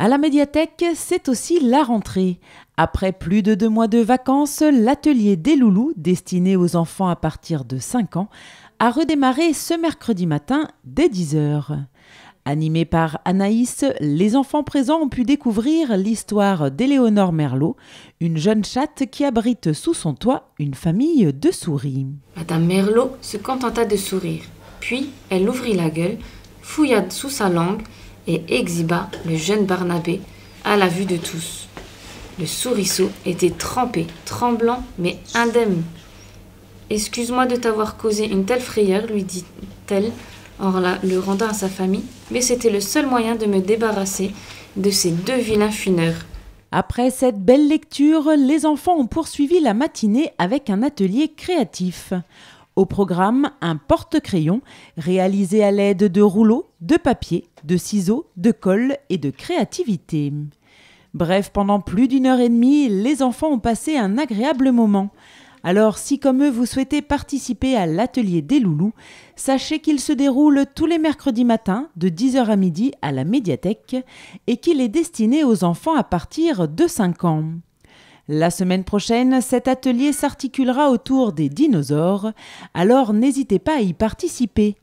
À la médiathèque, c'est aussi la rentrée. Après plus de deux mois de vacances, l'atelier des loulous, destiné aux enfants à partir de 5 ans, a redémarré ce mercredi matin dès 10h. Animé par Anaïs, les enfants présents ont pu découvrir l'histoire d'Éléonore Merlot, une jeune chatte qui abrite sous son toit une famille de souris. Madame Merlot se contenta de sourire. Puis elle ouvrit la gueule, fouilla sous sa langue et exhiba le jeune Barnabé à la vue de tous. Le souriceau était trempé, tremblant, mais indemne. Excuse-moi de t'avoir causé une telle frayeur, lui dit-elle en le rendant à sa famille, mais c'était le seul moyen de me débarrasser de ces deux vilains funeurs. Après cette belle lecture, les enfants ont poursuivi la matinée avec un atelier créatif. Au programme, un porte-crayon réalisé à l'aide de rouleaux, de papier, de ciseaux, de colle et de créativité. Bref, pendant plus d'une heure et demie, les enfants ont passé un agréable moment. Alors si comme eux vous souhaitez participer à l'atelier des loulous, sachez qu'il se déroule tous les mercredis matins de 10h à midi à la médiathèque et qu'il est destiné aux enfants à partir de 5 ans. La semaine prochaine, cet atelier s'articulera autour des dinosaures, alors n'hésitez pas à y participer.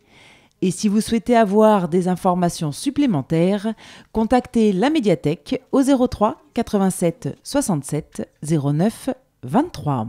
Et si vous souhaitez avoir des informations supplémentaires, contactez la médiathèque au 03 87 67 09 23.